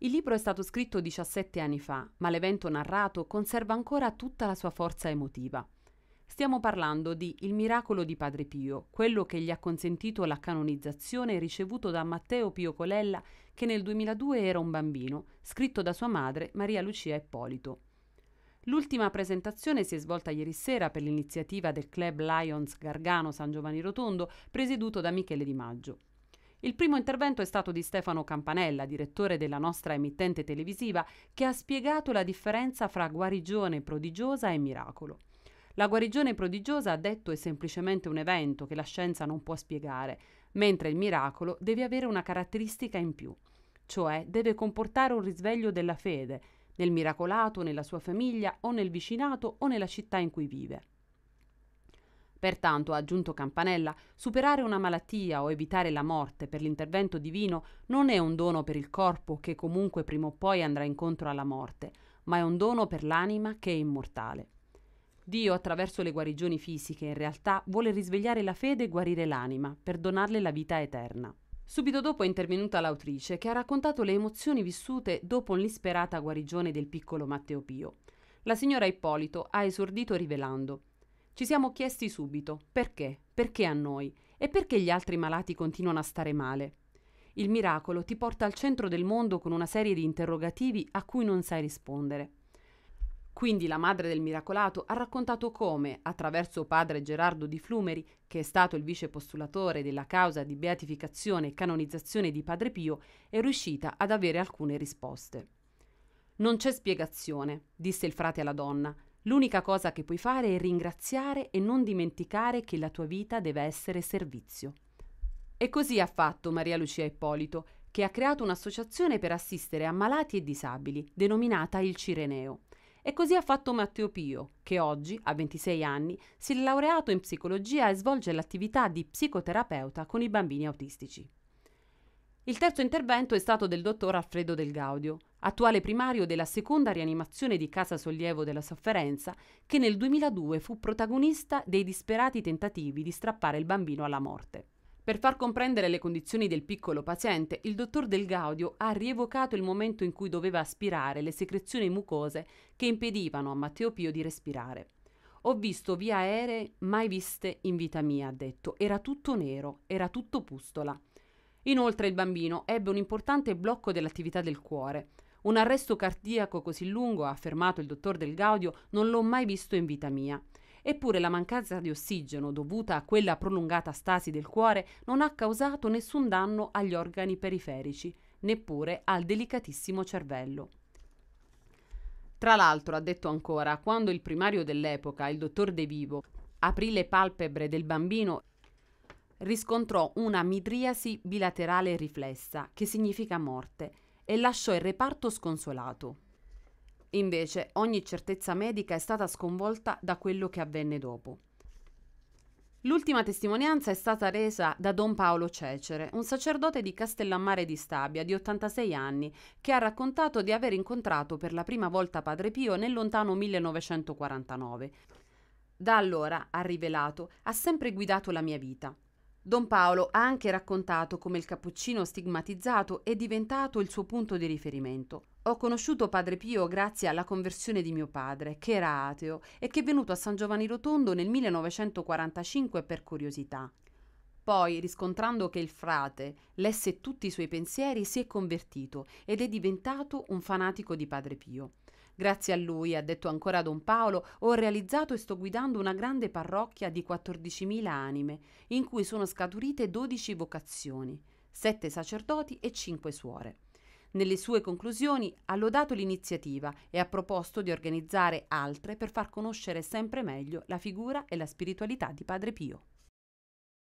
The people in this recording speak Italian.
Il libro è stato scritto 17 anni fa, ma l'evento narrato conserva ancora tutta la sua forza emotiva. Stiamo parlando di Il miracolo di Padre Pio, quello che gli ha consentito la canonizzazione ricevuto da Matteo Pio Colella, che nel 2002 era un bambino, scritto da sua madre Maria Lucia Ippolito. L'ultima presentazione si è svolta ieri sera per l'iniziativa del Club Lions Gargano San Giovanni Rotondo, presieduto da Michele Di Maggio. Il primo intervento è stato di Stefano Campanella, direttore della nostra emittente televisiva, che ha spiegato la differenza fra guarigione prodigiosa e miracolo. La guarigione prodigiosa, ha detto, è semplicemente un evento che la scienza non può spiegare, mentre il miracolo deve avere una caratteristica in più, cioè deve comportare un risveglio della fede, nel miracolato, nella sua famiglia o nel vicinato o nella città in cui vive. Pertanto, ha aggiunto Campanella, superare una malattia o evitare la morte per l'intervento divino non è un dono per il corpo che comunque prima o poi andrà incontro alla morte, ma è un dono per l'anima che è immortale. Dio, attraverso le guarigioni fisiche, in realtà vuole risvegliare la fede e guarire l'anima, per donarle la vita eterna. Subito dopo è intervenuta l'autrice che ha raccontato le emozioni vissute dopo l'isperata guarigione del piccolo Matteo Pio. La signora Ippolito ha esordito rivelando ci siamo chiesti subito perché, perché a noi e perché gli altri malati continuano a stare male. Il miracolo ti porta al centro del mondo con una serie di interrogativi a cui non sai rispondere. Quindi la madre del miracolato ha raccontato come, attraverso padre Gerardo di Flumeri, che è stato il vice postulatore della causa di beatificazione e canonizzazione di Padre Pio, è riuscita ad avere alcune risposte. Non c'è spiegazione, disse il frate alla donna, L'unica cosa che puoi fare è ringraziare e non dimenticare che la tua vita deve essere servizio. E così ha fatto Maria Lucia Ippolito, che ha creato un'associazione per assistere ammalati e disabili, denominata il Cireneo. E così ha fatto Matteo Pio, che oggi, a 26 anni, si è laureato in psicologia e svolge l'attività di psicoterapeuta con i bambini autistici. Il terzo intervento è stato del dottor Alfredo Del Gaudio, attuale primario della seconda rianimazione di Casa Sollievo della Sofferenza, che nel 2002 fu protagonista dei disperati tentativi di strappare il bambino alla morte. Per far comprendere le condizioni del piccolo paziente, il dottor Del Gaudio ha rievocato il momento in cui doveva aspirare le secrezioni mucose che impedivano a Matteo Pio di respirare. Ho visto vie aeree mai viste in vita mia, ha detto. Era tutto nero, era tutto pustola. Inoltre il bambino ebbe un importante blocco dell'attività del cuore. Un arresto cardiaco così lungo, ha affermato il dottor Del Gaudio, non l'ho mai visto in vita mia. Eppure la mancanza di ossigeno dovuta a quella prolungata stasi del cuore non ha causato nessun danno agli organi periferici, neppure al delicatissimo cervello. Tra l'altro, ha detto ancora, quando il primario dell'epoca, il dottor De Vivo, aprì le palpebre del bambino, riscontrò una midriasi bilaterale riflessa, che significa morte e lasciò il reparto sconsolato. Invece ogni certezza medica è stata sconvolta da quello che avvenne dopo. L'ultima testimonianza è stata resa da Don Paolo Cecere, un sacerdote di Castellammare di Stabia di 86 anni, che ha raccontato di aver incontrato per la prima volta Padre Pio nel lontano 1949. Da allora, ha rivelato, ha sempre guidato la mia vita. Don Paolo ha anche raccontato come il cappuccino stigmatizzato è diventato il suo punto di riferimento. Ho conosciuto Padre Pio grazie alla conversione di mio padre, che era ateo e che è venuto a San Giovanni Rotondo nel 1945 per curiosità. Poi, riscontrando che il frate lesse tutti i suoi pensieri, si è convertito ed è diventato un fanatico di Padre Pio. Grazie a lui, ha detto ancora Don Paolo, ho realizzato e sto guidando una grande parrocchia di 14.000 anime, in cui sono scaturite 12 vocazioni, 7 sacerdoti e 5 suore. Nelle sue conclusioni ha lodato l'iniziativa e ha proposto di organizzare altre per far conoscere sempre meglio la figura e la spiritualità di Padre Pio.